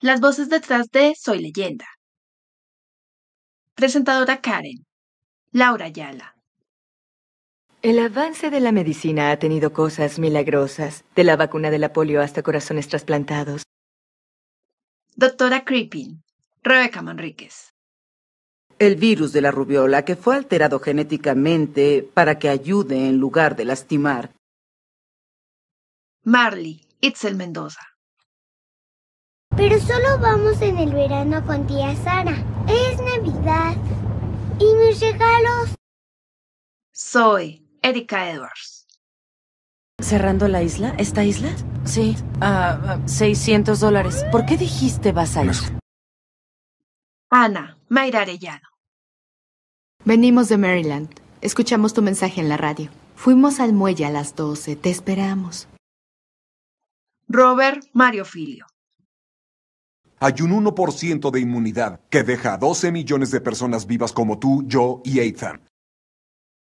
Las voces detrás de Soy Leyenda. Presentadora Karen. Laura Ayala. El avance de la medicina ha tenido cosas milagrosas, de la vacuna de la polio hasta corazones trasplantados. Doctora Creepin Rebeca Manríquez. El virus de la rubiola que fue alterado genéticamente para que ayude en lugar de lastimar. Marley, Itzel Mendoza pero solo vamos en el verano con tía Sara. Es Navidad. ¿Y mis regalos? Soy Erika Edwards. ¿Cerrando la isla? ¿Esta isla? Sí, a ah, 600 ah, dólares. ¿Por qué dijiste vas a ir? Ana, Mayra Arellano. Venimos de Maryland. Escuchamos tu mensaje en la radio. Fuimos al muelle a las 12. Te esperamos. Robert Mario Filio hay un 1% de inmunidad que deja a 12 millones de personas vivas como tú, yo y Ethan.